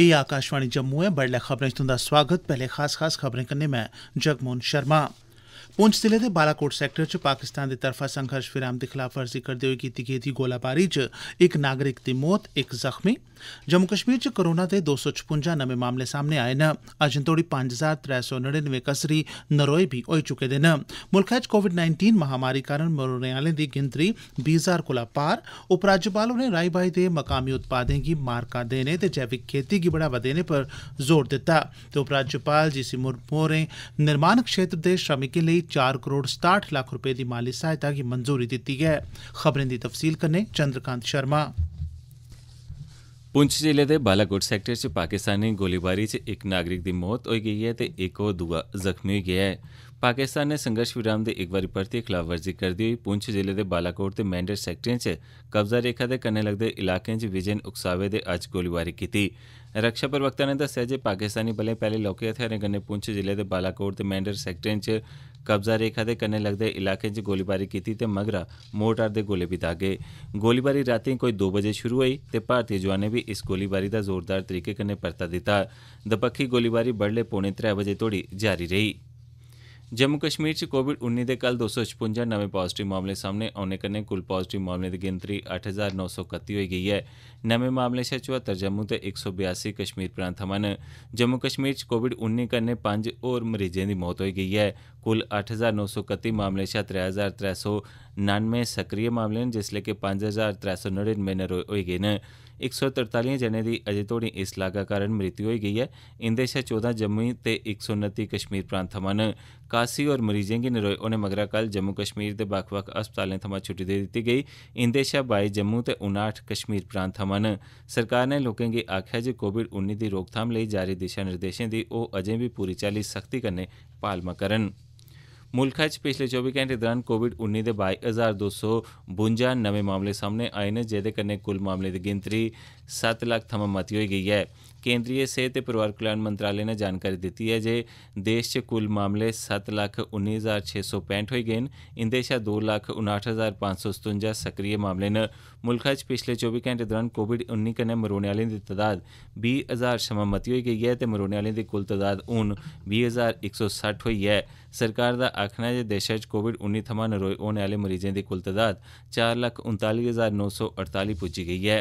ए आकाशवाणी जम्मू ऐ बड्डलै खबरें च तुं'दा सोआगत पैह्ले खास खास खबरें कन्नै में जगमोहन शर्मा पुंछ जिले दे बालाकोट सैक्टर च पाकिस्तान दी तरफा संघर्ष विराम दी खलाफवर्जी करदे होई कीती गेदी गोलाबारी च इक नागरिक दी मौत इक जख्मी जम्मू कश्मीर च कोरोना दे दो सौ छपुंजा नमें मामले सामने आए न अजें तोड़ी पंज हजार त्रै सौ नड़िनवे कसरी नरोए भी होई चुके दे न मुल्खै च कोविड नाइन्टीन महामारी कारण मरने आलें दी गिनतरी बीह् हजार कोला पार उपराज्यपाल होरें राई बाई दे मकामी उत्पादें गी मारक देने ते जैविक खेती गी बढ़ावा देने पर जोर दित्ता ते उपराज्यपाल जी सी मुर्मू होरें निर्माण क्षेत्र दे श्रमिकें लेई 4 करोड़ 67 लक्ख रपे दी माली सहायता गी मंजूरी दित्ती ऐ खबरें दी तफसील कन्नै चंद्रकांत शर्मा पुंछ जिले दे बालाकोट सैक्टर च पाकिस्तानी गोलीबारी च इक नागरिक दी मौत होई गेई ऐ ते इक होर दुआ जख्मी होई गेआ ऐ पाकिस्तान नै संघर्ष विराम दी इक बारी परतियै खलाफवर्जी करदे होई पुंछ जिले दे बालाकोट ते मेंढर सैक्टरें च कब्जा रेखा दे कन्नै लगदे इलाकें च विजन उकसावे दे अज्ज गोलीबारी कीती रक्षा प्रवक्ता नै दस्सेआ जे पाकिस्तानी बलें पैहले लौह्के हथेआरें कन्नै पुंछ जिले दे बालाकोट ते मेंढर सैक्टरें च कब्जा रेखा दे कन्नै लगदे इलाकें च गोलीबारी कीती ते मगरा मोर्टार दे गोले बी दागे गोलीबारी रातीं कोई दो बजे शुरू होई ते भारतीय जोआनें बी इस गोलीबारी दा जोरदार तरीके कन्नै परता दित्ता दपक्खी गोलीबारी बड्डलै पौने त्रै बजे तोड़ी जारी रेही जम्मू कश्मीर च कोविड उन्नी दे कल दो सौ छपुंजा नमें पाजिटिव मामले सामने औने कन्नै कुल पाजिटिव मामलें दी गिनतरी अट्ठ हजार नौ सौ कत्ती होई गेई ऐ नमें मामलें शा चौहत्तर जम्मू ते इक सौ बयासी कश्मीर प्रांत थमां न जम्मू कश्मीर च कोविड उन्नी कन्नै पंज होर मरीजें दी मौत होई गेई ऐ कुल अट्ठ हजार नौ सौ कत्ती मामलें शा त्रै हजार त्रै सौ नानुए सक्रिय मामले न जिसलै के पंज हजार त्रै सौ नड़िनुए होई गे हे 143 ਜਣੇ ਦੀ ਅਜੇ ਤੋੜੀ ਇਸ ਲਾਗਾ ਕਾਰਨ ਮ੍ਰਿਤਿਉ ਹੋਈ ਗਈ ਹੈ ਇੰਦੇਸ਼ਾ 14 ਜੰਮੂ ਤੇ 129 ਕਸ਼ਮੀਰ ਪ੍ਰਾਂਤ ਹਮਨ ਕਾਸੀ ਔਰ ਮਰੀਜ਼ਾਂ ਦੀ ਨਰੋਏ ਉਹਨੇ ਮਗਰਾ ਕੱਲ ਜੰਮੂ ਕਸ਼ਮੀਰ ਦੇ ਬਖਵਖ ਹਸਪਤਾਲਾਂ ਤੋਂ ਛੁੱਟੀ ਦੇ ਦਿੱਤੀ ਗਈ ਇੰਦੇਸ਼ਾ 22 ਜੰਮੂ ਤੇ 59 ਕਸ਼ਮੀਰ ਪ੍ਰਾਂਤ ਹਮਨ ਸਰਕਾਰ ਨੇ ਲੋਕਾਂ ਦੀ ਆਖਿਆ ਜੇ ਕੋਵਿਡ-19 ਦੀ ਰੋਕਥਾਮ ਲਈ ਜਾਰੀ ਦਿਸ਼ਾ ਨਿਰਦੇਸ਼ਾਂ ਦੀ ਉਹ ਅਜੇ ਵੀ ਪੂਰੀ ਚਾਲੀ ਸਖਤੀ ਕਰਨੇ ਪਾਲਮਾ ਕਰਨ ਮੁਲਕਾ ਚ ਪਿਛਲੇ 24 ਘੰਟੇ ਦੌਰਾਨ ਕੋਵਿਡ-19 ਦੇ 22252 ਨਵੇਂ ਮਾਮਲੇ ਸਾਹਮਣੇ ਆਏ ਨੇ ਜਿਹਦੇ ਕਰਨੇ ਕੁੱਲ ਮਾਮਲੇ ਦੀ ਗਿਣਤੀ 7 ਲੱਖ ਤੋਂ ਮਤੀ ਹੋ ਗਈ ਹੈ। ਕੇਂਦਰੀ ਸਿਹਤ ते परिवार कल्याण मंत्रालय ने जानकारी दी है जे देश च कुल मामले 7 ਹੋਏ ਗਏ ਇੰਦੇ ਸ਼ਾ 2,59,557 ਲੱਖ ਮਾਮਲੇ ਨੇ ਮੁਲਕਾਂ ਚ ਪਿਛਲੇ 24 ਘੰਟੇ ਦੌਰਾਨ ਕੋਵਿਡ-19 ਕਨੇ ਮਰਨ ਵਾਲਿਆਂ ਦੀ ਤਦਾਦ 20000 ਸ਼ਮਾ ਮਤੀ ਹੋਈ ਗਈ ਹੈ ਤੇ ਮਰਨ ਵਾਲਿਆਂ ਦੀ ਕੁੱਲ ਤਦਾਦ ਹੁਣ 20160 ਹੋਈ ਹੈ ਸਰਕਾਰ ਦਾ ਆਖਣਾ ਹੈ ਕਿ ਦੇਸ਼ 'ਚ ਕੋਵਿਡ-19 ਥਮਾ ਨਰੋਏ ਹੋਣ ਵਾਲੇ ਮਰੀਜ਼ਾਂ ਦੀ ਕੁੱਲ ਤਦਾਦ 439948 ਪੁੱਜੀ ਗਈ ਹੈ।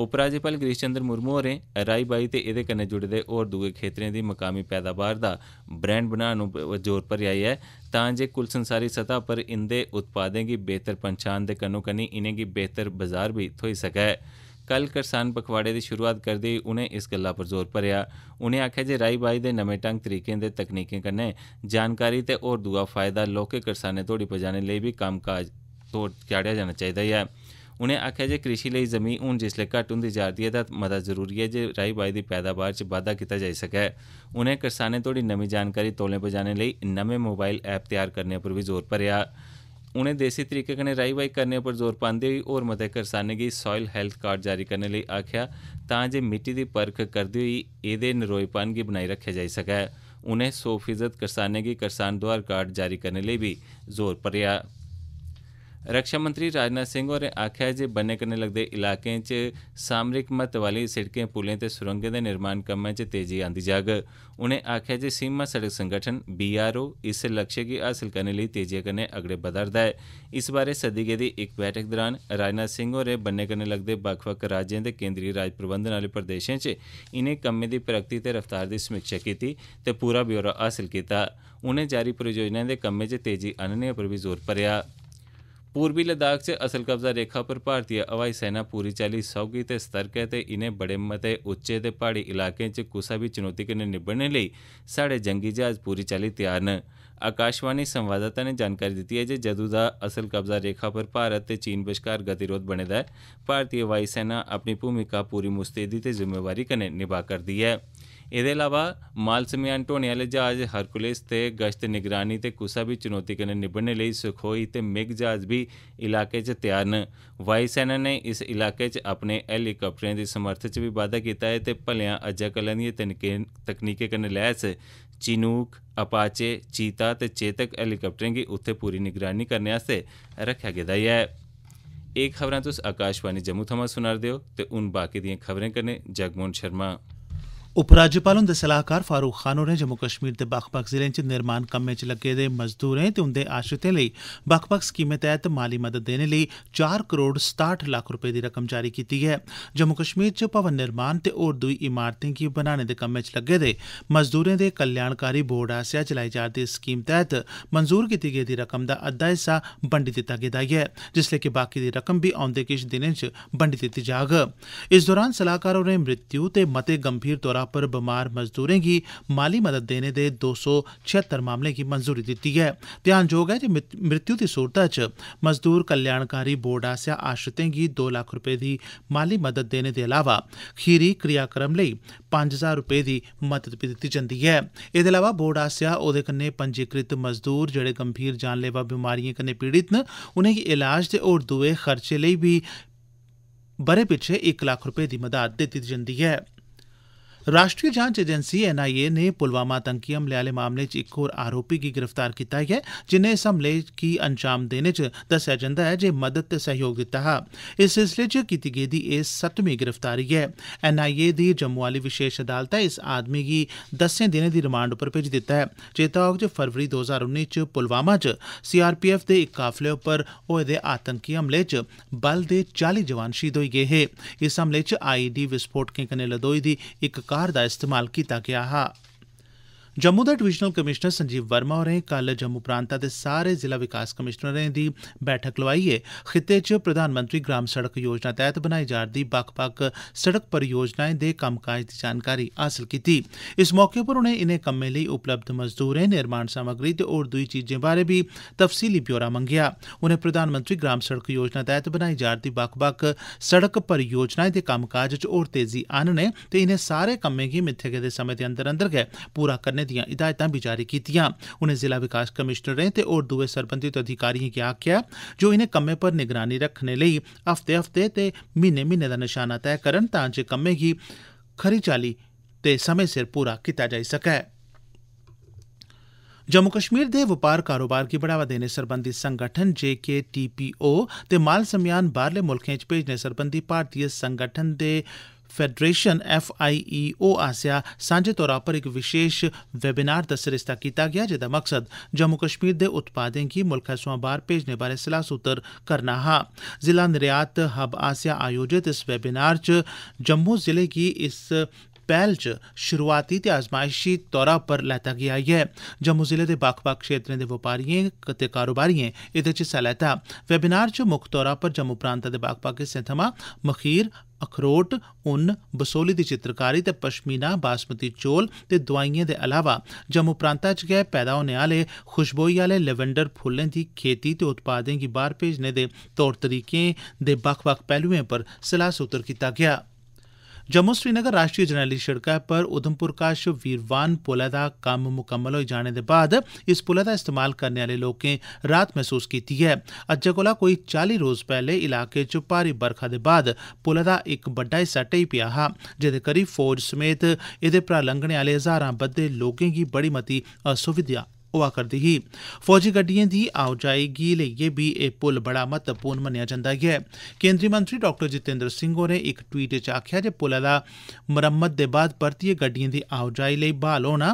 ਉਪਰਾਜੇਪਲ ਗ੍ਰਿਸ਼ਚੰਦਰ ਮੁਰਮੂ ਹੋਰੇ ਰਾਈਬਾਈ ਤੇ ਇਹਦੇ ਕੰਨੇ ਜੁੜੇ ਦੇ ਹੋਰ ਦੂਏ ਖੇਤਰੀਆਂ ਦੀ ਮਕਾਮੀ ਪੈਦਾਵਾਰ ਦਾ ਬ੍ਰਾਂਡ ਬਣਾਉਣ ਨੂੰ ਜ਼ੋਰ ਭਰਿਆਈ ਹੈ ਤਾਂ ਜੇ ਕੁਲ ਸੰਸਾਰੀ ਸਤਾ ਪਰ ਇੰਦੇ ਉਤਪਾਦਾਂ ਦੀ ਬਿਹਤਰ ਪਛਾਣ ਦੇ ਕੰਨੋ ਕੰਨੀ ਇਹਨੇ ਦੀ ਬਿਹਤਰ ਬਾਜ਼ਾਰ ਵੀ ਥੋਈ ਸਕੇ ਕੱਲ ਕਰਸਾਨ ਪਖਵਾੜੇ ਦੀ ਸ਼ੁਰੂਆਤ ਕਰਦੇ ਉਹਨੇ ਇਸ ਗੱਲਾਂ ਪਰ ਜ਼ੋਰ ਭਰਿਆ ਉਹਨੇ ਆਖਿਆ ਜੇ ਰਾਈਬਾਈ ਦੇ ਨਵੇਂ ਟੰਗ ਤਰੀਕੇ ਦੇ ਤਕਨੀਕੀਆਂ ਕੰਨੇ ਜਾਣਕਾਰੀ ਤੇ ਹੋਰ ਦੂਆ ਫਾਇਦਾ ਲੋਕੇ ਕਿਸਾਨੇ ਤੋੜੀ ਪਜਾਣੇ ਲਈ ਵੀ ਕੰਮਕਾਜ ਤੋੜ ਕਿਹਾੜਿਆ ਜਾਣਾ ਚਾਹੀਦਾ ਹੈ ਉਨੇ ਆਖਿਆ ਜੇ ਕ੍ਰਿਸ਼ੀ ਲਈ ਜ਼ਮੀਨ ਹੁਣ ਲਈ ਘਟ ਹੁੰਦੀ ਜਾ ਰਹੀ ਹੈ ਤਾਂ ਮਦਦ ਜ਼ਰੂਰੀ ਹੈ ਜੇ ਰਾਈ ਬਾਈ ਦੀ ਪੈਦਾਵਾਰ ਚ ਵਾਧਾ ਕੀਤਾ ਜਾ ਸਕੇ ਉਨੇ ਕਿਸਾਨੇ ਤੋਂ ਨਵੀਂ ਜਾਣਕਾਰੀ ਤੋਲੇ ਪਜਾਣੇ ਲਈ ਨਵੇਂ ਮੋਬਾਈਲ ਐਪ ਤਿਆਰ ਕਰਨੇ ਉਪਰ ਵੀ ਜ਼ੋਰ ਪਰਿਆ ਉਨੇ ਦੇਸੀ ਤਰੀਕੇ ਕਨੇ ਰਾਈ ਬਾਈ ਕਰਨੇ ਉਪਰ ਜ਼ੋਰ ਪਾਉਂਦੇ ਹੋਏ ਹੋਰ ਮਤੇ ਕਿਸਾਨੇ ਗਈ ਸੋਇਲ ਹੈਲਥ ਕਾਰਡ ਜਾਰੀ ਕਰਨੇ ਲਈ ਆਖਿਆ ਤਾਂ ਜੇ ਮਿੱਟੀ ਦੀ ਪਰਖ ਕਰਦੇ ਹੋਈ ਇਹਦੇ ਨਰੋਈਪਨ ਕੀ ਬਣਾਈ ਰੱਖਿਆ ਜਾ ਸਕੇ ਉਨੇ 100% ਕਿਸਾਨੇ ਗਈ ਕਿਸਾਨ ਦੁਆਰ ਕਾਰਡ ਜਾਰੀ ਕਰਨੇ ਲਈ ਵੀ ਜ਼ੋਰ ਪਰਿਆ रक्षा मंत्री राजनाथ सिंह होरें आखेआ ऐ जे बन्ने कन्नै लगदे इलाकें च सामरिक महत्व आह्ली सिड़कें पुलें ते सुरंगें दे निर्माण कम्मै च तेजी आंदी जाग उनें आखेआ जे सीमा सड़क संगठन बीआरओ इस लक्ष्य गी हासल करने लेई तेजिआ कन्नै अगड़े बधा'रदा ऐ इस बारै सद्दी गेदी इक बैठक दौरान राजनाथ सिंह होरें बन्ने कन्नै लगदे बक्ख बक्ख राज्यें ते केन्द्री राज प्रबंधन आह्ले प्रदेशें च इनें कम्में दी प्रगति ते रफ्तार दी समीक्षा कीती ते पूरा ब्यौरा हासल कीता उनें जारी परियोजनाएं दे कम्में च तेजी आह्नने पर बी जोर भरेआ ऐ पूर्वी लद्दाख च असल कब्जा रेखा पर भारतीय हवाई सेना पूरी चाल्ली सौह्गी ते सतर्क ऐ ते इनें बड़े मते उच्चे ते प्हाड़ी इलाकें च कुसै बी चुनौती कन्नै निब्बड़ने लेई स्हाड़े जंगी जहाज पूरी चाल्ली तैयार न आकाशवाणी संवाददाता नै जानकारी दित्ती ऐ जे जदूं दा असल कब्जा रेखा पर भारत ते चीन बश्कार गतिरोध बने दा ऐ भारतीय हवाई सेना अपनी भूमिका पूरी मुस्तैदी ते जुम्मेवारी कन्नै निभा करदी ऐ एह्दे अलावा माल समेयान ढोने आह्ले ज्हाज हरकुलिस ते गश्त निगरानी ते कुसै बी चुनौती कन्नै निब्बड़ने लेई सखोई ते मिग ज्हाज बी इलाके च तैयार न वायु सेना नै इस इलाके च अपने हैलीकाप्टरें दी समर्थ च बी बाद्दा कीता ऐ ते भलेआं अज्जै कल्लै दिएं तकनीकें कन्नै लैस चिनूक अपाचे चीता ते चेतक हैलीकाप्टरें गी उत्थें पूरी निगरानी करने आस्तै रक्खेआ गेदा ऐ एह् खबरां तुस आकाशवाणी जम्मू थमां सुना'रदे ओ ते हून बाकी दिएं खबरें कन्नै जगमोहन शर्मा उपराज्यपाल हुंदे सलाहकार फारूक खान होरें जम्मू कश्मीर दे बक्ख बक्ख जिलें च निर्माण कम्में च लग्गे दे मजदूरें ते उंदे आश्रितें लेई बक्ख बक्ख स्कीमें तैह्त माली मदद देने लेई चार करोड़ सताहठ लक्ख रपे दी रकम जारी कीती ऐ जम्मू कश्मीर च भवन निर्माण ते होर दुई इमारतें गी बनाने दे कम्मै च लग्गे दे मजदूरें दे कल्याणकारी बोर्ड आसेआ चलाई जा'रदी इस स्कीम तैह्त मंजूर कीती गेदी रकम दा अद्दा हिस्सा बंडी दित्ता गेदा ऐ जिसलै कि बाकी दी रकम बी औंदे किश दिनें च बंडी दित्ती जाग इस दौरान सलाहकार होरें मृत्यु ते मते गंभीर तौरा तौरा पर बमार मजदूरें गी माली मदद देने दे दो सौ छिहत्तर मामलें गी मंजूरी दित्ती ऐ ध्यानजोग ऐ जे मृत्यु दी सूरतै च मजदूर कल्याणकारी बोर्ड आसेआ आश्रितें गी दो लक्ख रपे दी माली मदद देने दे अलावा खीरी क्रियाक्रम लेई पंज हजार रपे दी मदद बी दित्ती जंदी ऐ एह्दे अलावा बोर्ड आसेआ ओह्दे कन्नै पंजीकृत मजदूर जेहड़े गंभीर जानलेवा बमारिएं कन्नै पीड़ित न उनेंगी इलाज ते होर दुए खर्चे लेई बी ब'रे पिच्छे इक लक्ख रपे दी मदाद दित्ती जंदी ऐ राष्ट्रीय जांच एजेंसी एनआईए नै पुलवामा आतंकी हमले आले मामले च इक होर आरोपी गी गिरफ्तार कीता ऐ जिन्नै इस हमले गी अंजाम देने च दस्सेआ जंदा ऐ जे मदद ते सैह्योग दित्ता हा इस सिलसिले च कीती गेदी एह् सतमीं गिरफ्तारी ऐ एनआईए दी जम्मू आली विशेष अदालतै इस आदमी गी दस्सें दिनें दी रिमांड उप्पर भेजी दित्ता ऐ चेता होग जे फरवरी दो हजार उन्नी च पुलवामा च सीआरपीएफ दे इक काफले उप्पर होए दे आतंकी हमले च बल दे चाली जवान शहीद होई गे हे इस हमले च आईईडी विस्फोटकें कन्नै लदोई दी इक ਕਾਰ ਦਾ ਇਸਤੇਮਾਲ ਕੀਤਾ ਗਿਆ ਹਾਂ जम्मू दे डिवीजनल कमीशनर संजीव वर्मा होरें कल जम्मू प्रांता दे सारे जिला विकास कमीशनरें दी बैठक लोआइयै खित्ते च प्रधानमंत्री ग्राम सड़क योजना तैह्त बनाई जा'रदी बक्ख बक्ख सड़क परियोजनाएं दे कम्मकाज दी जानकारी हासल कीती इस मौके पर उनें इनें कम्में लेई उपलब्ध मजदूरें निर्माण सामग्री ते होर दुई चीजें बारै बी तफसीली ब्यौरा मंगेआ उनें प्रधानमंत्री ग्राम सड़क योजना तैह्त बनाई जा'रदी बक्ख बक्ख सड़क परियोजनाएं दे कम्मकाज च होर तेजी आनने ते इनें सारे कम्में गी मित्थे गेदे समें दे अंदर अंदर गै पूरा करने करने दियां हिदायतां बी जारी कीतियां उनें जिला विकास कमीशनरें ते होर दुए सरबंधत अधिकारिएं गी आखेआ जे ओह् इनें कम्में पर निगरानी रक्खने लेई हफ्ते हफ्ते ते म्हीने म्हीने दा नशाना तैय करन तांजे कम्में गी खरी चाल्ली ते समें सिर पूरा कीता जाई सकै जम्मू कश्मीर दे बपार कारोबार गी बढ़ावा देने सरबंधी संगठन जे के टी पी ओ ते माल समेयान बाहरले मुल्खें च भेजने सरबंधी भारतीय संगठन दे फैडरेशन एफआई ओ आसेआ सांझे तौरा पर इक विशेष वैबीनार दा सरिस्ता कीता गेआ जेह्दा मकसद जम्मू कश्मीर दे उत्पादें गी मुल्खै थमां बाह्र भेजने बारै सलाह सूत्र करना हा जिला निर्यात हब आसेआ आयोजित इस वैबीनार च जम्मू जिले गी पैहल च शुरूआती ते आजमायशी तौरा पर लैता गेआ ऐ जम्मू जिले दे बक्ख बक्ख क्षेत्रें दे बपारिएं ते कारोबारिएं एह्दे च हिस्सा लैता वेबिनार च मुक्ख तौरा पर जम्मू प्रांतै दे बक्ख बक्ख हिस्सें थमां मखीर अखरोट ऊन्न बसोहली दी चित्रकारी ते पशमीना बासमती चौल ते दोआइएं दे अलावा जम्मू प्रांतै च गै पैदा होने आले खुशबोई आले लैवेंडर फुल्लें दी खेती ते उत्पादें गी बाह्र भेजने दे तौर तरीकें दे बक्ख बक्ख पैह्लुएं पर सलाह सूत्र कीता गेआ हा जम्मू श्रीनगर राष्ट्रीय जरनैली सिड़कै पर उधमपुर कश वीरवान पुलै दा कम्म मुकम्मल होई जाने दे बाद इस पुलै दा इस्तेमाल करने आले लोकें राहत मसूस कीती ऐ अज्जै कोला कोई चाली रोज पैहले इलाके च भारी बरखा दे बाद पुलै दा इक बड्डा हिस्सा ढेई पेआ हा जेदे करी फौज समेत एदे परा लंघने आले हजारां बद्दे लोकें गी बड़ी मती असुविधा होआ करदी ही फौजी गड्डिएं दी आओजाई गी लेइयै बी एह् पुल बड़ा महत्वपूर्ण मन्नेआ जंदा ऐ केन्द्री मंत्री डाक्टर जितेन्द्र सिंह होरें इक ट्वीट च आखेआ जे पुलै दा मरम्मत दे बाद परतियै गड्डिएं दी आओजाई लेई ब्हाल होना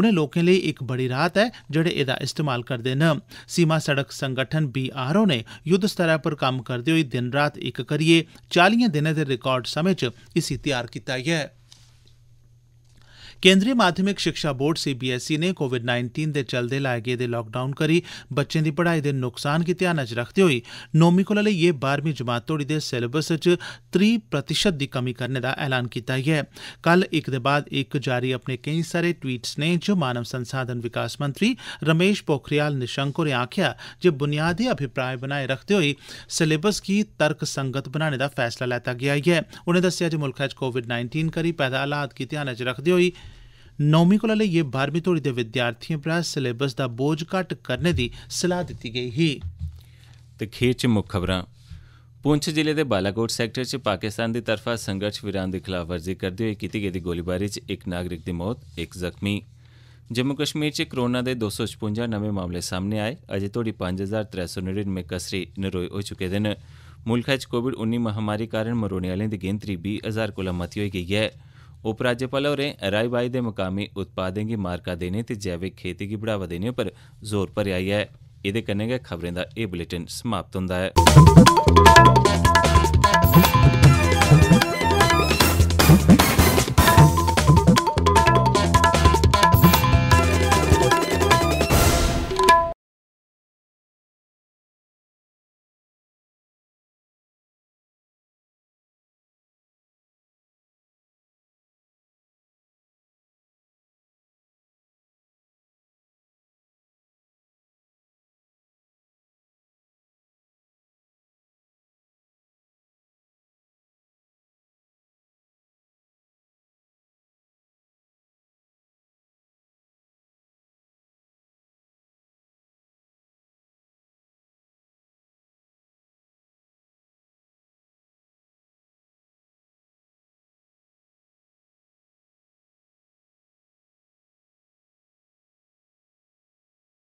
उनें लोकें लेई इक बड़ी राहत ऐ जेहड़े एह्दा इस्तेमाल करदे न सीमा सड़क संगठन बी आर ओ नै युद्ध स्तरै पर कम्म करदे होई दिन रात इक करियै चालिएं दिनें दे रिकार्ड समें च इसी तैयार कीता ऐ केन्द्रीय माध्यमिक शिक्षा बोर्ड सीबीएसई नै कोविड नाइन्टीन दे चलदे लाए गेदे लाकडाउन करी बच्चें दी पढ़ाई दे नुकसान गी ध्याना च रखदे होई नौमीं कोला लेइयै बारहवीं जमात तोड़ी दे सलेबस च त्रीह् प्रतिशत दी कमी करने दा ऐलान कीता ऐ कल इक दे बाद इक जारी अपने केई सारे ट्वीट स्नेह च मानव संसाधन विकास मंत्री रमेश पोखरियाल निशंक होरें आखेआ जे बुनियादी अभिप्राय बनाए रखदे होई सलेबस गी तर्क संगत बनाने दा फैसला लैता गेआ ऐ उनें दस्सेआ जे मुल्खै च कोविड नाइन्टीन करी पैदा हालात गी ध्यानै च रखदे होई नौमीं कोला लेइयै बाहरमीं तोड़ी दे विद्यार्थिएं परा सलेबस दा बोझ घट्ट करने दी सलाह दित्ती गेई ही पुंछ जिले दे बालाकोट सैक्टर च पाकिस्तान दी तरफा संघर्ष विराम दी खलाफवर्जी करदे होई कीती गेदी गोलीबारी च इक नागरिक दी मौत इक जख्मी जम्मू कश्मीर च कोरोना दे 256 सौ नमें मामले सामने आए अजे तोड़ी पंज हजार कसरी नरोए होई चुके दे न मुल्खै च कोविड 19 महामारी कारण मरोने आह्लें दी गिनतरी बीह् हजार कोला मती होई गेई ऐ उप राज्यपाल होरें राई बाई दे मकामी उत्पादें गी मार्का देने ते जैविक खेती गी बढ़ावा देने उप्पर जोर भरेआ ऐ एह्दे कन्नै गै खबरें दा एह् बुलेटिन समाप्त होंदा ऐ